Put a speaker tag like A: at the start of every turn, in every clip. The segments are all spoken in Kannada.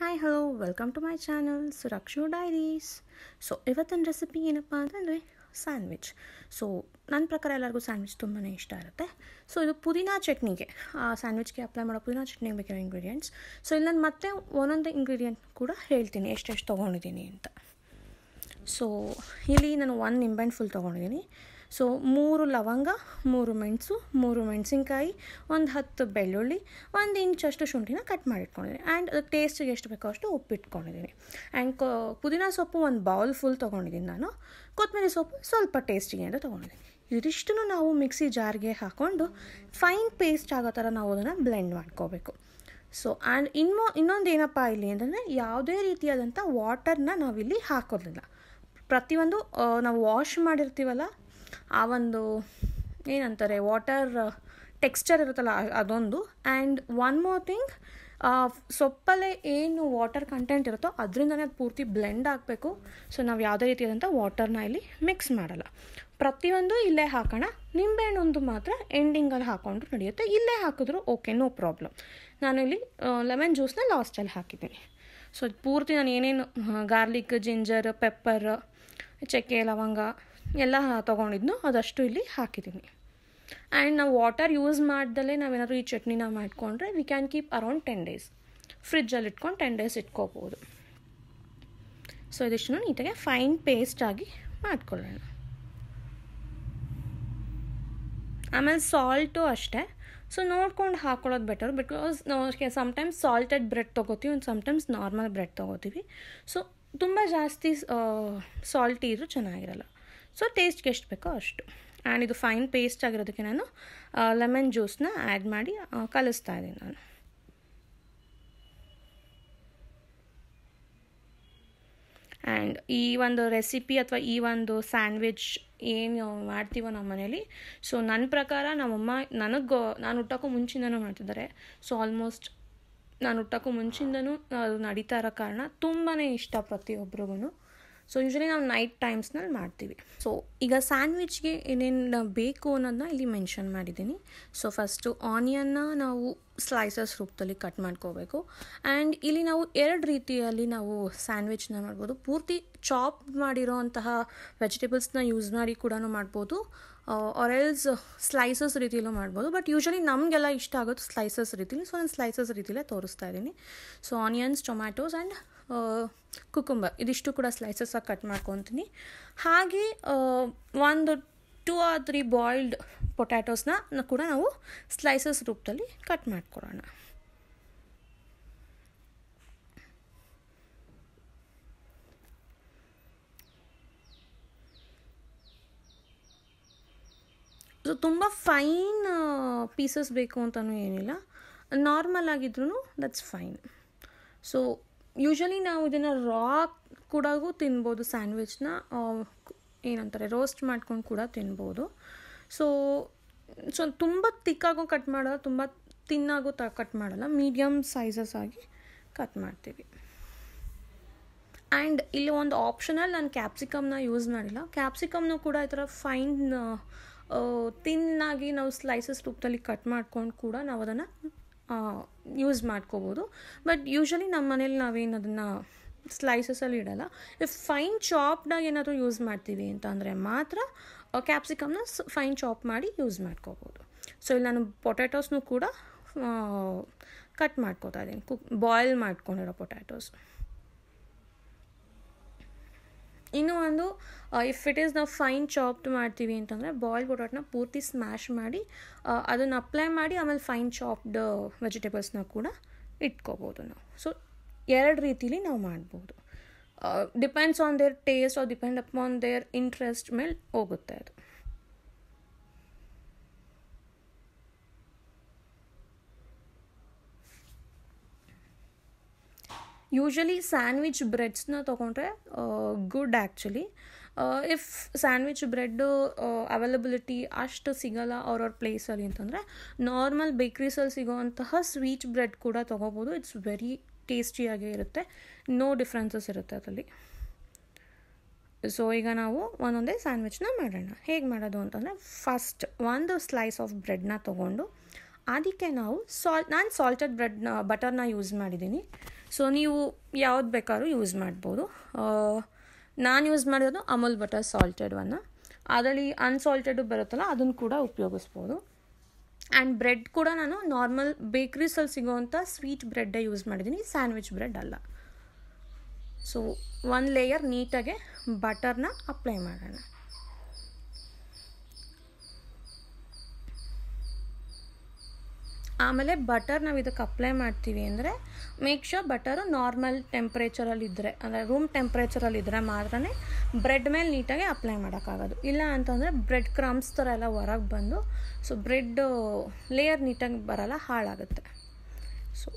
A: Hi hello welcome to my channel Surakshu diaries so ಇವತ್ತಿನ ರೆಸಿಪಿ ಏನಪ್ಪ ಅಂತಂದರೆ ಸ್ಯಾಂಡ್ವಿಚ್ ಸೊ ನನ್ನ ಪ್ರಕಾರ ಎಲ್ಲರಿಗೂ ಸ್ಯಾಂಡ್ವಿಚ್ ತುಂಬಾ ಇಷ್ಟ ಇರುತ್ತೆ ಸೊ ಇದು ಪುದೀನಾ ಚಟ್ನಿಗೆ ಆ ಸ್ಯಾಂಡ್ವಿಚ್ಗೆ ಅಪ್ಲೈ ಮಾಡೋ ಪುದೀನಾ ಚಟ್ನಿಗೆ ಬೇಕಿರೋ ಇಂಗ್ರೀಡಿಯೆಂಟ್ಸ್ ಸೊ ಇಲ್ಲಿ ನಾನು ಮತ್ತೆ ಒಂದೊಂದು ಇಂಗ್ರೀಡಿಯೆಂಟ್ ಕೂಡ ಹೇಳ್ತೀನಿ ಎಷ್ಟೆಷ್ಟು ತೊಗೊಂಡಿದ್ದೀನಿ ಅಂತ ಸೊ ಇಲ್ಲಿ ನಾನು ಒನ್ ನಿಂಬೆಹಣ್ಣು ಫುಲ್ ತೊಗೊಂಡಿದ್ದೀನಿ ಸೊ ಮೂರು ಲವಂಗ ಮೂರು ಮೆಣಸು ಮೂರು ಮೆಣಸಿನ್ಕಾಯಿ ಒಂದು ಹತ್ತು ಬೆಳ್ಳುಳ್ಳಿ ಒಂದು ಇಂಚಷ್ಟು ಶುಂಠಿನ ಕಟ್ ಮಾಡಿಟ್ಕೊಂಡಿದ್ದೀನಿ ಆ್ಯಂಡ್ ಟೇಸ್ಟಿಗೆ ಎಷ್ಟು ಬೇಕೋ ಅಷ್ಟು ಉಪ್ಪಿಟ್ಕೊಂಡಿದ್ದೀನಿ ಆ್ಯಂಡ್ ಕೊ ಪುದೀನ ಸೊಪ್ಪು ಒಂದು ಬೌಲ್ ಫುಲ್ ತೊಗೊಂಡಿದ್ದೀನಿ ನಾನು ಕೊತ್ತಂಬರಿ ಸೊಪ್ಪು ಸ್ವಲ್ಪ ಟೇಸ್ಟಿಗೆ ಅಂತ ತೊಗೊಂಡಿದ್ದೀನಿ ಇದಿಷ್ಟನ್ನು ನಾವು ಮಿಕ್ಸಿ ಜಾರ್ಗೆ ಹಾಕ್ಕೊಂಡು ಫೈನ್ ಪೇಸ್ಟ್ ಆಗೋ ಥರ ನಾವು ಅದನ್ನು ಬ್ಲೆಂಡ್ ಮಾಡ್ಕೋಬೇಕು ಸೊ ಆ್ಯಂಡ್ ಇನ್ನು ಇನ್ನೊಂದು ಏನಪ್ಪ ಇಲ್ಲಿ ಅಂತಂದರೆ ಯಾವುದೇ ರೀತಿಯಾದಂಥ ವಾಟರ್ನ ನಾವಿಲ್ಲಿ ಹಾಕೋದಿಲ್ಲ ಪ್ರತಿಯೊಂದು ನಾವು ವಾಶ್ ಮಾಡಿರ್ತೀವಲ್ಲ ಆ ಒಂದು ಏನಂತಾರೆ ವಾಟರ್ ಟೆಕ್ಸ್ಚರ್ uh, ಇರುತ್ತಲ್ಲ ಅದೊಂದು ಆ್ಯಂಡ್ ಒನ್ ಮೋರ್ ಥಿಂಗ್ ಸೊಪ್ಪಲ್ಲೇ ಏನು ವಾಟರ್ ಕಂಟೆಂಟ್ ಇರುತ್ತೋ ಅದರಿಂದನೇ ಅದು ಪೂರ್ತಿ ಬ್ಲೆಂಡ್ ಆಗಬೇಕು ಸೊ ನಾವು ಯಾವುದೇ ರೀತಿಯಾದಂಥ ವಾಟರ್ನ ಇಲ್ಲಿ ಮಿಕ್ಸ್ ಮಾಡಲ್ಲ ಪ್ರತಿಯೊಂದು ಇಲ್ಲೇ ಹಾಕೋಣ ನಿಂಬೆಹಣ್ಣೊಂದು ಮಾತ್ರ ಎಂಡಿಂಗಲ್ಲಿ ಹಾಕೊಂಡ್ರು ನಡೆಯುತ್ತೆ ಇಲ್ಲೇ ಹಾಕಿದ್ರು ಓಕೆ ನೋ ಪ್ರಾಬ್ಲಮ್ ನಾನು ಇಲ್ಲಿ ಲೆಮನ್ ಜ್ಯೂಸ್ನ ಲಾಸ್ಟಲ್ಲಿ ಹಾಕಿದ್ದೀನಿ ಸೊ ಪೂರ್ತಿ ನಾನು ಏನೇನು ಗಾರ್ಲಿಕ್ ಜಿಂಜರ್ ಪೆಪ್ಪರ್ ಚಕ್ಕೆ ಲವಂಗ ಎಲ್ಲ ತೊಗೊಂಡಿದ್ನು ಅದಷ್ಟು ಇಲ್ಲಿ ಹಾಕಿದ್ದೀನಿ ಆ್ಯಂಡ್ ನಾವು ವಾಟರ್ ಯೂಸ್ ಮಾಡ್ದಲ್ಲೇ ನಾವೇನಾದರೂ ಈ ಚಟ್ನಿನ ಮಾಡಿಕೊಂಡ್ರೆ we can keep around ten days ಫ್ರಿಜ್ಜಲ್ಲಿ ಇಟ್ಕೊಂಡು ಟೆನ್ ಡೇಸ್ ಇಟ್ಕೋಬೋದು ಸೊ ಇದಿಷ್ಟು ನೀಟಾಗಿ ಫೈನ್ ಪೇಸ್ಟಾಗಿ ಆಗಿ ಮಾಡ್ಕೊಳ್ಳೋಣ ಆಮೇಲೆ ಸಾಲ್ಟು ಅಷ್ಟೇ ಸೊ ನೋಡ್ಕೊಂಡು ಹಾಕೊಳ್ಳೋದು ಬೆಟರ್ ಬಿಕಾಸ್ ನಾವು ಸಮ್ಟೈಮ್ಸ್ ಸಾಲ್ಟೆಡ್ ಬ್ರೆಡ್ ತೊಗೋತೀವಿ ಒಂದು ಸಮಟೈಮ್ಸ್ ನಾರ್ಮಲ್ ಬ್ರೆಡ್ ತೊಗೋತೀವಿ ಸೊ ತುಂಬ ಜಾಸ್ತಿ ಸಾಲ್ಟಿ ಇದ್ದರೂ ಚೆನ್ನಾಗಿರಲ್ಲ ಸೊ ಟೇಸ್ಟ್ಗೆ ಎಷ್ಟು ಬೇಕೋ ಅಷ್ಟು ಆ್ಯಂಡ್ ಇದು ಫೈನ್ ಪೇಸ್ಟ್ ಆಗಿರೋದಕ್ಕೆ ನಾನು ಲೆಮನ್ ಜ್ಯೂಸನ್ನ ಆ್ಯಡ್ ಮಾಡಿ ಕಲಿಸ್ತಾ ಇದ್ದೀನಿ ನಾನು ಆ್ಯಂಡ್ ಈ ಒಂದು ರೆಸಿಪಿ ಅಥವಾ ಈ ಒಂದು ಸ್ಯಾಂಡ್ವಿಚ್ ಏನು ಮಾಡ್ತೀವೋ ನಮ್ಮ ಮನೇಲಿ ಸೊ ನನ್ನ ಪ್ರಕಾರ ನಮ್ಮಮ್ಮ ನನಗೆ ನಾನು ಹುಟ್ಟೋಕ್ಕೂ ಮುಂಚಿಂದನೂ ಮಾಡ್ತಿದ್ದಾರೆ ಸೊ ಆಲ್ಮೋಸ್ಟ್ ನಾನು ಹುಟ್ಟೋಕ್ಕೂ ಮುಂಚಿಂದನೂ ಅದು ನಡೀತಾ ಇರೋ ಕಾರಣ ತುಂಬಾ ಇಷ್ಟ ಪ್ರತಿಯೊಬ್ಬರಿಗೂ ಸೊ ಯೂಶ್ವಲಿ ನಾವು ನೈಟ್ ಟೈಮ್ಸ್ನಲ್ಲಿ ಮಾಡ್ತೀವಿ ಸೊ ಈಗ ಸ್ಯಾಂಡ್ವಿಚ್ಗೆ ಏನೇನು ಬೇಕು ಅನ್ನೋದನ್ನ ಇಲ್ಲಿ ಮೆನ್ಷನ್ ಮಾಡಿದ್ದೀನಿ ಸೊ ಫಸ್ಟು ಆನಿಯನ್ನ ನಾವು ಸ್ಲೈಸಸ್ ರೂಪದಲ್ಲಿ ಕಟ್ ಮಾಡ್ಕೋಬೇಕು ಆ್ಯಂಡ್ ಇಲ್ಲಿ ನಾವು ಎರಡು ರೀತಿಯಲ್ಲಿ ನಾವು ಸ್ಯಾಂಡ್ವಿಚ್ನ ಮಾಡ್ಬೋದು ಪೂರ್ತಿ ಚಾಪ್ ಮಾಡಿರೋ ಅಂತಹ ವೆಜಿಟೇಬಲ್ಸ್ನ ಯೂಸ್ ಮಾಡಿ ಕೂಡ ಮಾಡ್ಬೋದು ಆರ್ ಎಲ್ಸ್ ಸ್ಲೈಸಸ್ ರೀತಿಯಲ್ಲೂ ಮಾಡ್ಬೋದು ಬಟ್ ಯೂಶ್ವಲಿ ನಮಗೆಲ್ಲ ಇಷ್ಟ ಆಗೋದು ಸ್ಲೈಸಸ್ ರೀತಿಲಿ ಸೊ ನಾನು ಸ್ಲೈಸಸ್ ರೀತಿಲೇ ತೋರಿಸ್ತಾ ಇದ್ದೀನಿ so onions tomatoes and cucumber ಇದಿಷ್ಟು ಕೂಡ ಸ್ಲೈಸಸ್ಸಾಗಿ ಕಟ್ ಮಾಡ್ಕೊತೀನಿ ಹಾಗೆ uh, ಒಂದು ಟೂ ಆರ್ ತ್ರೀ ಬಾಯ್ಲ್ಡ್ ಪೊಟ್ಯಾಟೋಸ್ನ ಕೂಡ ನಾವು ಸ್ಲೈಸಸ್ ರೂಪದಲ್ಲಿ ಕಟ್ ಮಾಡ್ಕೊಡೋಣ ಸೊ ತುಂಬ ಫೈನ್ ಪೀಸಸ್ ಬೇಕು ಅಂತಲೂ ಏನಿಲ್ಲ ನಾರ್ಮಲ್ ಆಗಿದ್ರೂ ದಟ್ಸ್ ಫೈನ್ ಸೊ ಯೂಶ್ವಲಿ ನಾವು ಇದನ್ನು ರಾ ಕೂಡ ತಿನ್ಬೋದು ಸ್ಯಾಂಡ್ವಿಚ್ನ ಏನಂತಾರೆ ರೋಸ್ಟ್ ಮಾಡ್ಕೊಂಡು ಕೂಡ ತಿನ್ಬೋದು ಸೊ ಸೊ ತುಂಬ ತಿಕ್ಕಾಗೋ ಕಟ್ ಮಾಡೋಲ್ಲ ತುಂಬ ತಿನ್ನಾಗೂ ತ ಕಟ್ ಮಾಡೋಲ್ಲ ಮೀಡಿಯಮ್ ಸೈಜಸ್ ಆಗಿ ಕಟ್ ಮಾಡ್ತೀವಿ ಆ್ಯಂಡ್ ಇಲ್ಲಿ ಒಂದು ಆಪ್ಷನಲ್ಲಿ ನಾನು ಕ್ಯಾಪ್ಸಿಕಮ್ನ ಯೂಸ್ ಮಾಡಿಲ್ಲ ಕ್ಯಾಪ್ಸಿಕಮ್ನು ಕೂಡ ಈ ಥರ ಫೈನ್ ತಿನ್ನಾಗಿ ನಾವು ಸ್ಲೈಸಸ್ ರೂಪದಲ್ಲಿ ಕಟ್ ಮಾಡ್ಕೊಂಡು ಕೂಡ ನಾವು ಅದನ್ನು ಯೂಸ್ ಮಾಡ್ಕೋಬೋದು ಬಟ್ ಯೂಶ್ವಲಿ ನಮ್ಮ ಮನೇಲಿ ನಾವೇನು ಅದನ್ನು ಸ್ಲೈಸಸಲ್ಲಿ ಇಡಲ್ಲ ಇಫ್ ಫೈನ್ ಚಾಪ್ಡಾಗಿ ಏನಾದರೂ ಯೂಸ್ ಮಾಡ್ತೀವಿ ಅಂತ ಅಂದರೆ ಮಾತ್ರ ಕ್ಯಾಪ್ಸಿಕಮ್ನ ಫೈನ್ ಚಾಪ್ ಮಾಡಿ ಯೂಸ್ ಮಾಡ್ಕೋಬೋದು ಸೊ ಇಲ್ಲಿ ನಾನು ಪೊಟ್ಯಾಟೋಸ್ನೂ ಕೂಡ ಕಟ್ ಮಾಡ್ಕೋತಾ ಇದ್ದೀನಿ ಕುಕ್ ಬಾಯ್ಲ್ ಮಾಡ್ಕೊಂಡಿರೋ ಪೊಟ್ಯಾಟೋಸ್ ಇನ್ನು ಒಂದು ಇಫ್ ಇಟ್ ಈಸ್ ನಾವು ಫೈನ್ ಚಾಪ್ಡ್ ಮಾಡ್ತೀವಿ ಅಂತಂದರೆ ಬಾಯ್ಲ್ ಪೊಟಾಟೋನ ಪೂರ್ತಿ ಸ್ಮ್ಯಾಶ್ ಮಾಡಿ ಅದನ್ನು ಅಪ್ಲೈ ಮಾಡಿ ಆಮೇಲೆ ಫೈನ್ ಚಾಪ್ಡ್ ವೆಜಿಟೇಬಲ್ಸ್ನ ಕೂಡ ಇಟ್ಕೋಬೋದು ನಾವು ಸೊ ಎರಡು ರೀತಿಲಿ ನಾವು ಮಾಡ್ಬೋದು depends on their taste or depend upon their interest ಮೇಲೆ ಹೋಗುತ್ತೆ ಅದು ಯೂಶಲಿ ಸ್ಯಾಂಡ್ವಿಚ್ ಬ್ರೆಡ್ಸ್ನ ತೊಗೊಂಡ್ರೆ good actually if sandwich bread availability ಅಷ್ಟು ಸಿಗೋಲ್ಲ ಅವ್ರ ಪ್ಲೇಸಲ್ಲಿ ಅಂತಂದರೆ ನಾರ್ಮಲ್ ಬೇಕ್ರೀಸಲ್ಲಿ ಸಿಗೋವಂತಹ ಸ್ವೀಟ್ ಬ್ರೆಡ್ ಕೂಡ ತೊಗೋಬೋದು ಇಟ್ಸ್ ವೆರಿ ಟೇಸ್ಟಿಯಾಗೇ ಇರುತ್ತೆ ನೋ ಡಿಫ್ರೆನ್ಸಸ್ ಇರುತ್ತೆ ಅದರಲ್ಲಿ ಸೊ ಈಗ ನಾವು ಒಂದೊಂದೇ ಸ್ಯಾಂಡ್ವಿಚ್ನ ಮಾಡೋಣ ಹೇಗೆ ಮಾಡೋದು ಅಂತಂದರೆ ಫಸ್ಟ್ ಒಂದು ಸ್ಲೈಸ್ ಆಫ್ ಬ್ರೆಡ್ನ ತೊಗೊಂಡು ಅದಕ್ಕೆ ನಾವು ಸಾಲ್ ನಾನು ಸಾಲ್ಟೆಡ್ ಬ್ರೆಡ್ನ ಬಟರ್ನ ಯೂಸ್ ಮಾಡಿದ್ದೀನಿ ಸೊ ನೀವು ಯಾವ್ದು ಬೇಕಾದ್ರೂ ಯೂಸ್ ಮಾಡ್ಬೋದು ನಾನು ಯೂಸ್ ಮಾಡಿರೋದು ಅಮುಲ್ ಬಟರ್ ಸಾಲ್ಟೆಡ್ ಅದರಲ್ಲಿ ಅನ್ಸಾಲ್ಟೆಡು ಬರುತ್ತಲ್ಲ ಅದನ್ನು ಕೂಡ ಉಪಯೋಗಿಸ್ಬೋದು ಆ್ಯಂಡ್ ಬ್ರೆಡ್ ಕೂಡ ನಾನು ನಾರ್ಮಲ್ ಬೇಕ್ರೀಸಲ್ಲಿ ಸಿಗೋವಂಥ ಸ್ವೀಟ್ ಬ್ರೆಡ್ಡೇ ಯೂಸ್ ಮಾಡಿದ್ದೀನಿ ಸ್ಯಾಂಡ್ವಿಚ್ ಬ್ರೆಡ್ ಅಲ್ಲ ಸೊ ಒಂದು ಲೇಯರ್ ನೀಟಾಗೆ ಬಟರ್ನ ಅಪ್ಲೈ ಮಾಡೋಣ ಆಮೇಲೆ ಬಟರ್ ನಾವು ಇದಕ್ಕೆ ಅಪ್ಲೈ ಮಾಡ್ತೀವಿ ಅಂದರೆ ಮೇಕ್ ಶೋರ್ ಬಟರು ನಾರ್ಮಲ್ ಟೆಂಪ್ರೇಚರಲ್ಲಿ ಇದ್ದರೆ ಅಂದರೆ ರೂಮ್ ಟೆಂಪ್ರೇಚರಲ್ಲಿ ಇದ್ದರೆ ಮಾತ್ರನೇ ಬ್ರೆಡ್ ಮೇಲೆ ನೀಟಾಗಿ ಅಪ್ಲೈ ಮಾಡೋಕ್ಕಾಗೋದು ಇಲ್ಲ ಅಂತಂದರೆ ಬ್ರೆಡ್ ಕ್ರಮ್ಸ್ ಥರ ಎಲ್ಲ ಹೊರಗೆ ಬಂದು ಸೊ ಬ್ರೆಡ್ ಲೇಯರ್ ನೀಟಾಗಿ ಬರಲ್ಲ ಹಾಳಾಗುತ್ತೆ ಸೊ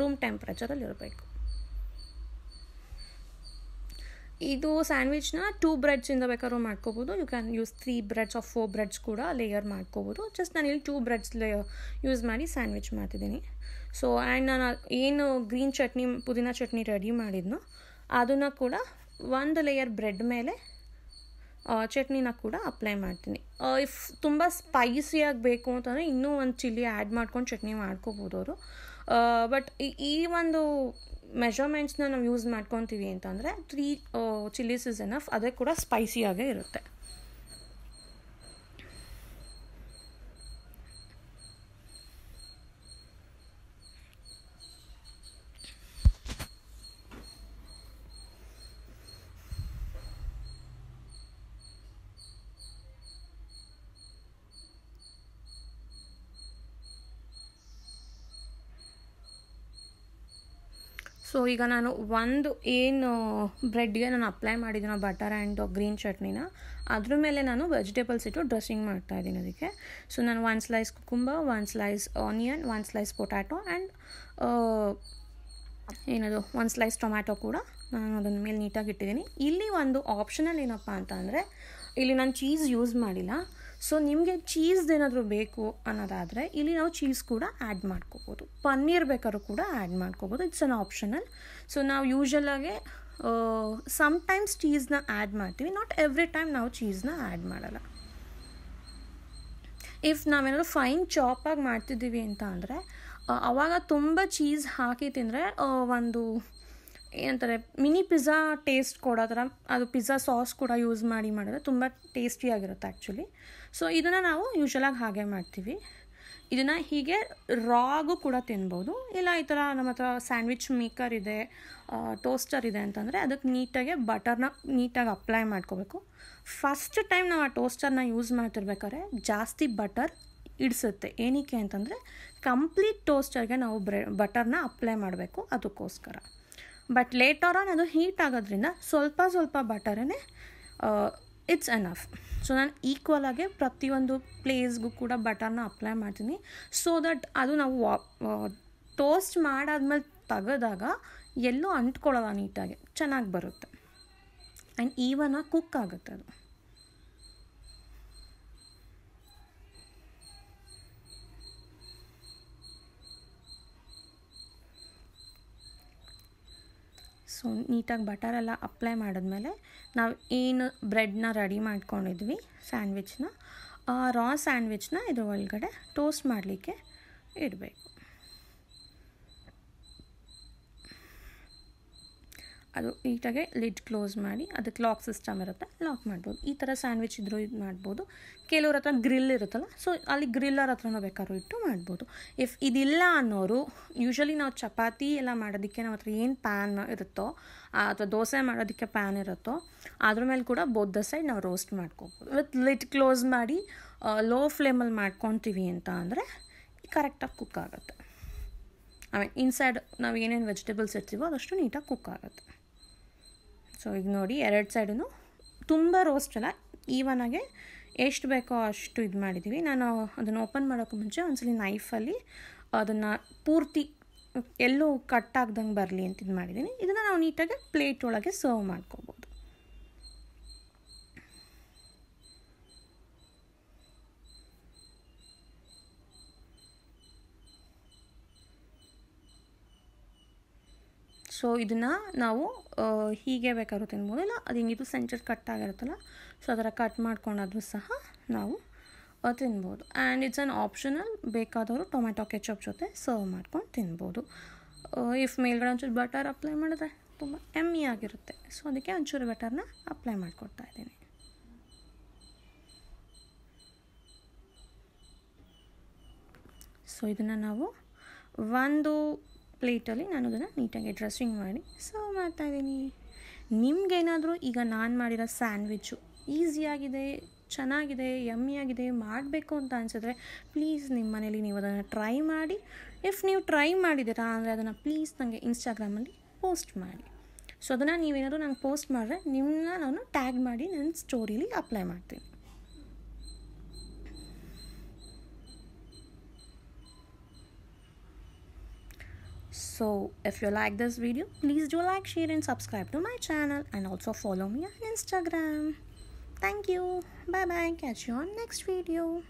A: ರೂಮ್ ಟೆಂಪ್ರೇಚರಲ್ಲಿ ಇರಬೇಕು ಇದು ಸ್ಯಾಂಡ್ವಿಚ್ನ ಟೂ ಬ್ರೆಡ್ಸಿಂದ ಬೇಕಾದ್ರೂ ಮಾಡ್ಕೋಬೋದು you can use three breads of four breads ಕೂಡ ಲೇಯರ್ ಮಾಡ್ಕೋಬೋದು ಜಸ್ಟ್ ನಾನು ಇಲ್ಲಿ ಟೂ ಬ್ರೆಡ್ಸ್ ಲೇಯರ್ ಯೂಸ್ ಮಾಡಿ ಸ್ಯಾಂಡ್ವಿಚ್ ಮಾಡ್ತಿದ್ದೀನಿ ಸೊ ಆ್ಯಂಡ್ ನಾನು ಏನು ಗ್ರೀನ್ ಚಟ್ನಿ ಪುದೀನ ಚಟ್ನಿ ರೆಡಿ ಮಾಡಿದ್ನೋ ಅದನ್ನು ಕೂಡ ಒಂದು ಲೇಯರ್ ಬ್ರೆಡ್ ಮೇಲೆ ಚಟ್ನಿನ ಕೂಡ ಅಪ್ಲೈ ಮಾಡ್ತೀನಿ ಇಫ್ ತುಂಬ ಸ್ಪೈಸಿಯಾಗಿ ಬೇಕು ಅಂತಂದರೆ ಇನ್ನೂ ಒಂದು ಚಿಲ್ಲಿ ಆ್ಯಡ್ ಮಾಡ್ಕೊಂಡು ಚಟ್ನಿ ಮಾಡ್ಕೋಬೋದು ಅವರು ಬಟ್ ಈ ಒಂದು ಮೆಷರ್ಮೆಂಟ್ಸ್ನ ನಾವು ಯೂಸ್ ಮಾಡ್ಕೊತೀವಿ ಅಂತಂದರೆ ತ್ರೀ ಚಿಲ್ಲಿ ಇಸ್ ಎನಫ್ ಅದೇ ಕೂಡ ಸ್ಪೈಸಿಯಾಗೇ ಇರುತ್ತೆ ಸೊ ಈಗ ನಾನು ಒಂದು ಏನು ಬ್ರೆಡ್ಗೆ ನಾನು ಅಪ್ಲೈ ಮಾಡಿದ್ದೀನೋ ಬಟರ್ ಆ್ಯಂಡ್ ಗ್ರೀನ್ ಚಟ್ನಿನ ಅದ್ರ ಮೇಲೆ ನಾನು ವೆಜಿಟೇಬಲ್ಸ್ ಇಟ್ಟು ಡ್ರೆಸ್ಸಿಂಗ್ ಮಾಡ್ತಾ ಇದ್ದೀನಿ ಅದಕ್ಕೆ ಸೊ ನಾನು one slice cucumber one slice onion one slice potato and ಏನದು ಒನ್ ಸ್ಲೈಸ್ ಟೊಮ್ಯಾಟೊ ಕೂಡ ನಾನು ಅದನ್ನ ಮೇಲೆ ನೀಟಾಗಿ ಇಟ್ಟಿದ್ದೀನಿ ಇಲ್ಲಿ ಒಂದು ಆಪ್ಷನಲ್ ಏನಪ್ಪ ಅಂತ ಅಂದರೆ ಇಲ್ಲಿ ನಾನು ಚೀಸ್ ಯೂಸ್ ಮಾಡಿಲ್ಲ ಸೊ ನಿಮಗೆ ಚೀಸ್ ಏನಾದರೂ ಬೇಕು ಅನ್ನೋದಾದರೆ ಇಲ್ಲಿ ನಾವು ಚೀಸ್ ಕೂಡ ಆ್ಯಡ್ ಮಾಡ್ಕೋಬೋದು ಪನ್ನೀರ್ ಬೇಕಾದ್ರೂ ಕೂಡ ಆ್ಯಡ್ ಮಾಡ್ಕೋಬೋದು ಇಟ್ಸ್ ಅನ್ ಆಪ್ಷನಲ್ ಸೊ ನಾವು ಯೂಶ್ವಲಾಗೆ ಸಮ್ಟೈಮ್ಸ್ ಚೀಸ್ನ ಆ್ಯಡ್ ಮಾಡ್ತೀವಿ ನಾಟ್ ಎವ್ರಿ ಟೈಮ್ ನಾವು ಚೀಸ್ನ ಆ್ಯಡ್ ಮಾಡಲ್ಲ ಇಫ್ ನಾವೇನಾದ್ರು ಫೈನ್ ಚಾಪಾಗಿ ಮಾಡ್ತಿದ್ದೀವಿ ಅಂತ ಅಂದರೆ ಆವಾಗ ತುಂಬ ಚೀಸ್ ಹಾಕಿ ತಿಂದರೆ ಒಂದು ಏನಂತಾರೆ ಮಿನಿ ಪಿಜ್ಜಾ ಟೇಸ್ಟ್ ಕೊಡೋ ಥರ ಅದು ಪಿಜ್ಜಾ ಸಾಸ್ ಕೂಡ ಯೂಸ್ ಮಾಡಿ ಮಾಡಿದ್ರೆ ತುಂಬ ಟೇಸ್ಟಿಯಾಗಿರುತ್ತೆ ಆ್ಯಕ್ಚುಲಿ ಸೊ ಇದನ್ನು ನಾವು ಯೂಶ್ವಲಾಗಿ ಹಾಗೆ ಮಾಡ್ತೀವಿ ಇದನ್ನು ಹೀಗೆ ರಾಗು ಕೂಡ ತಿನ್ಬೋದು ಇಲ್ಲ ಈ ಥರ ನಮ್ಮ ಹತ್ರ ಸ್ಯಾಂಡ್ವಿಚ್ ಮೇಕರ್ ಇದೆ ಟೋಸ್ಟರ್ ಇದೆ ಅಂತಂದರೆ ಅದಕ್ಕೆ ನೀಟಾಗಿ ಬಟರ್ನ ನೀಟಾಗಿ ಅಪ್ಲೈ ಮಾಡ್ಕೋಬೇಕು ಫಸ್ಟ್ ಟೈಮ್ ನಾವು ಆ ಟೋಸ್ಟರ್ನ ಯೂಸ್ ಮಾಡ್ತಿರ್ಬೇಕಾದ್ರೆ ಜಾಸ್ತಿ ಬಟರ್ ಇಡಿಸುತ್ತೆ ಏನಕ್ಕೆ ಅಂತಂದರೆ ಕಂಪ್ಲೀಟ್ ಟೋಸ್ಟರ್ಗೆ ನಾವು ಬ್ರೆ ಬಟರ್ನ ಅಪ್ಲೈ ಮಾಡಬೇಕು ಅದಕ್ಕೋಸ್ಕರ ಬಟ್ ಲೇಟರ್ ಆನ್ ಅದು ಹೀಟ್ ಆಗೋದ್ರಿಂದ ಸ್ವಲ್ಪ ಸ್ವಲ್ಪ ಬಟರೇ ಇಟ್ಸ್ ಎನಫ್ ಸೊ ನಾನು ಈಕ್ವಲ್ ಆಗಿ ಪ್ರತಿಯೊಂದು ಪ್ಲೇಸ್ಗೂ ಕೂಡ ಬಟರ್ನ ಅಪ್ಲೈ ಮಾಡ್ತೀನಿ ಸೊ ದಟ್ ಅದು ನಾವು ವಾ ಟೋಸ್ಟ್ ಮಾಡಾದ್ಮೇಲೆ ತೆಗೆದಾಗ ಎಲ್ಲೂ ಅಂಟ್ಕೊಳ್ಳೋಲ್ಲ ನೀಟಾಗಿ ಚೆನ್ನಾಗಿ ಬರುತ್ತೆ ಆ್ಯಂಡ್ ಈವನ್ನ ಕುಕ್ ಆಗುತ್ತೆ ಅದು ಸೊ ನೀಟಾಗಿ ಬಟರೆಲ್ಲ ಅಪ್ಲೈ ಮಾಡಿದ್ಮೇಲೆ ನಾವು ಏನು ಬ್ರೆಡ್ನ ರೆಡಿ ಮಾಡ್ಕೊಂಡಿದ್ವಿ ಸ್ಯಾಂಡ್ವಿಚ್ನ ರಾ ಸ್ಯಾಂಡ್ವಿಚ್ನ ಇದ್ರ ಒಳಗಡೆ ಟೋಸ್ಟ್ ಮಾಡಲಿಕ್ಕೆ ಇಡಬೇಕು ಅದು ನೀಟಾಗೆ ಲಿಡ್ ಕ್ಲೋಸ್ ಮಾಡಿ ಅದಕ್ಕೆ ಲಾಕ್ ಸಿಸ್ಟಮ್ ಇರುತ್ತೆ ಲಾಕ್ ಮಾಡ್ಬೋದು ಈ ಥರ ಸ್ಯಾಂಡ್ವಿಚ್ ಇದ್ರೂ ಇದು ಮಾಡ್ಬೋದು ಕೆಲವ್ರ ಹತ್ರ ಗ್ರಿಲ್ ಇರುತ್ತಲ್ಲ ಸೊ ಅಲ್ಲಿ ಗ್ರಿಲ್ಲರ್ ಹತ್ರನೂ ಬೇಕಾದ್ರೂ ಇಟ್ಟು ಮಾಡ್ಬೋದು ಇಫ್ ಇದಿಲ್ಲ ಅನ್ನೋರು ಯೂಶ್ವಲಿ ನಾವು ಚಪಾತಿ ಎಲ್ಲ ಮಾಡೋದಕ್ಕೆ ನಮ್ಮ ಹತ್ರ ಏನು ಪ್ಯಾನ್ ಇರುತ್ತೋ ಅಥವಾ ದೋಸೆ ಮಾಡೋದಕ್ಕೆ ಪ್ಯಾನ್ ಇರುತ್ತೋ ಅದ್ರ ಮೇಲೆ ಕೂಡ ಬೊದ್ದ ಸೈಡ್ ನಾವು ರೋಸ್ಟ್ ಮಾಡ್ಕೋಬೋದು ವಿತ್ ಲಿಡ್ ಕ್ಲೋಸ್ ಮಾಡಿ ಲೋ ಫ್ಲೇಮಲ್ಲಿ ಮಾಡ್ಕೊತೀವಿ ಅಂತ ಅಂದರೆ ಕರೆಕ್ಟಾಗಿ ಕುಕ್ ಆಗುತ್ತೆ ಐ ಇನ್ಸೈಡ್ ನಾವು ಏನೇನು ವೆಜಿಟೇಬಲ್ಸ್ ಇರ್ತೀವೋ ಅದಷ್ಟು ನೀಟಾಗಿ ಕುಕ್ ಆಗುತ್ತೆ ಸೊ ಈಗ ನೋಡಿ ಎರಡು ಸೈಡೂ ತುಂಬ ರೋಸ್ಟ್ ಅಲ್ಲ ಈವನಾಗೆ ಎಷ್ಟು ಬೇಕೋ ಅಷ್ಟು ಇದು ಮಾಡಿದ್ದೀವಿ ನಾನು ಅದನ್ನು ಓಪನ್ ಮಾಡೋಕ್ಕೆ ಮುಂಚೆ ಒಂದ್ಸಲಿ ನೈಫಲ್ಲಿ ಅದನ್ನು ಪೂರ್ತಿ ಎಲ್ಲೂ ಕಟ್ ಆಗ್ದಂಗೆ ಬರಲಿ ಅಂತ ಇದು ಮಾಡಿದ್ದೀನಿ ಇದನ್ನು ನಾವು ನೀಟಾಗಿ ಪ್ಲೇಟ್ ಒಳಗೆ ಸರ್ವ್ ಮಾಡ್ಕೋಬೋದು ಸೊ ಇದನ್ನು ನಾವು ಹೀಗೆ ಬೇಕಾದ್ರೂ ತಿನ್ಬೋದು ಇಲ್ಲ ಅದು ಹಿಂಗಿದು ಸೆಂಚರ್ ಕಟ್ ಆಗಿರುತ್ತಲ್ಲ ಸೊ ಅದರ ಕಟ್ ಮಾಡ್ಕೊಂಡಾದ್ರು ಸಹ ನಾವು ತಿನ್ಬೋದು ಆ್ಯಂಡ್ ಇಟ್ಸ್ ಅನ್ ಆಪ್ಷನಲ್ ಬೇಕಾದವರು ಟೊಮೆಟೊ ಕೆಚಪ್ ಜೊತೆ ಸರ್ವ್ ಮಾಡ್ಕೊಂಡು ತಿನ್ಬೋದು ಇಫ್ ಮೇಲ್ಗಡೆ ಒಂಚೂರು ಬಟರ್ ಅಪ್ಲೈ ಮಾಡಿದ್ರೆ ತುಂಬ ಎಮ್ಮಿ ಆಗಿರುತ್ತೆ ಸೊ ಅದಕ್ಕೆ ಒಂಚೂರು ಬಟರ್ನ ಅಪ್ಲೈ ಮಾಡಿಕೊಡ್ತಾ ಇದ್ದೀನಿ ಸೊ ಇದನ್ನು ನಾವು ಒಂದು ಪ್ಲೇಟಲ್ಲಿ ನಾನು ಅದನ್ನು ನೀಟಾಗಿ ಡ್ರೆಸ್ಸಿಂಗ್ ಮಾಡಿ ಸರ್ವ್ ಮಾಡ್ತಾಯಿದ್ದೀನಿ ನಿಮಗೇನಾದರೂ ಈಗ ನಾನು ಮಾಡಿರೋ ಸ್ಯಾಂಡ್ವಿಚ್ಚು ಈಸಿಯಾಗಿದೆ ಚೆನ್ನಾಗಿದೆ ಯಮ್ಮಿಯಾಗಿದೆ ಮಾಡಬೇಕು ಅಂತ ಅನಿಸಿದ್ರೆ ಪ್ಲೀಸ್ ನಿಮ್ಮ ಮನೇಲಿ ನೀವು ಅದನ್ನು ಟ್ರೈ ಮಾಡಿ ಇಫ್ ನೀವು ಟ್ರೈ ಮಾಡಿದ್ದೀರಾ ಅಂದರೆ ಅದನ್ನು ಪ್ಲೀಸ್ ನನಗೆ ಇನ್ಸ್ಟಾಗ್ರಾಮಲ್ಲಿ ಪೋಸ್ಟ್ ಮಾಡಿ ಸೊ ಅದನ್ನು ನೀವೇನಾದರೂ ನಂಗೆ ಪೋಸ್ಟ್ ಮಾಡಿದ್ರೆ ನಿಮ್ಮನ್ನ ನಾನು ಟ್ಯಾಗ್ ಮಾಡಿ ನನ್ನ ಸ್ಟೋರಿಲಿ ಅಪ್ಲೈ ಮಾಡ್ತೀನಿ So if you like this video, please do like, share and subscribe to my channel and also follow me on Instagram. Thank you. Bye-bye. Catch you on next video.